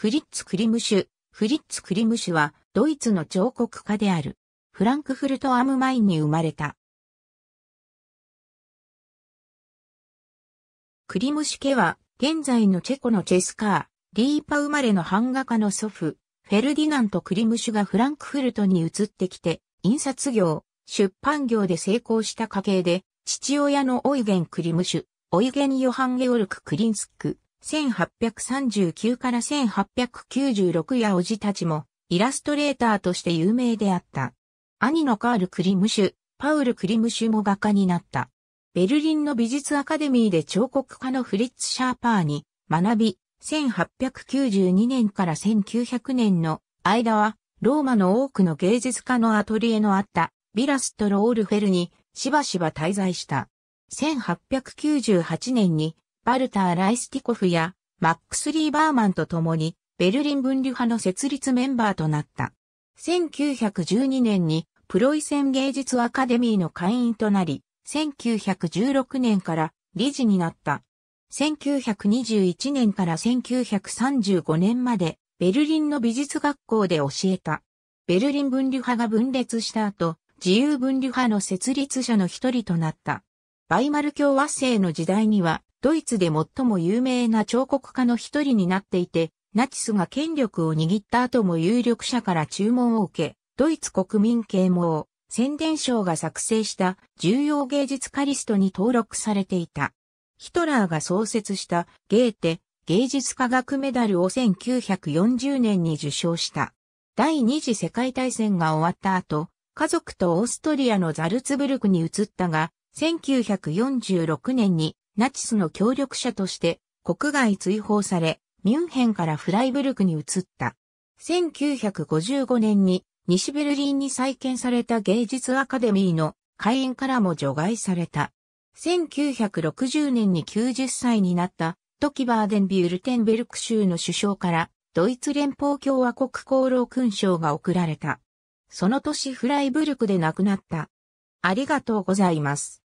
フリッツ・クリムシュ。フリッツ・クリムシュは、ドイツの彫刻家である。フランクフルト・アムマインに生まれた。クリムシュ家は、現在のチェコのチェスカー、リーパ生まれの版画家の祖父、フェルディナント・クリムシュがフランクフルトに移ってきて、印刷業、出版業で成功した家系で、父親のオイゲン・クリムシュ、オイゲン・ヨハン・ゲオルク・クリンスク、1839から1896やおじたちもイラストレーターとして有名であった。兄のカール・クリムシュ、パウル・クリムシュも画家になった。ベルリンの美術アカデミーで彫刻家のフリッツ・シャーパーに学び、1892年から1900年の間はローマの多くの芸術家のアトリエのあったビラストロ・ールフェルにしばしば滞在した。1898年にバルター・ライスティコフやマックス・リーバーマンと共にベルリン分離派の設立メンバーとなった。1912年にプロイセン芸術アカデミーの会員となり、1916年から理事になった。1921年から1935年までベルリンの美術学校で教えた。ベルリン分離派が分裂した後、自由分離派の設立者の一人となった。バイマル共和制の時代にはドイツで最も有名な彫刻家の一人になっていて、ナチスが権力を握った後も有力者から注文を受け、ドイツ国民啓蒙、宣伝省が作成した重要芸術家リストに登録されていた。ヒトラーが創設したゲーテ芸術科学メダルを1940年に受賞した。第二次世界大戦が終わった後、家族とオーストリアのザルツブルクに移ったが、1946年にナチスの協力者として国外追放され、ミュンヘンからフライブルクに移った。1955年に西ベルリンに再建された芸術アカデミーの会員からも除外された。1960年に90歳になったトキバーデンビュルテンベルク州の首相からドイツ連邦共和国功労勲章が贈られた。その年フライブルクで亡くなった。ありがとうございます。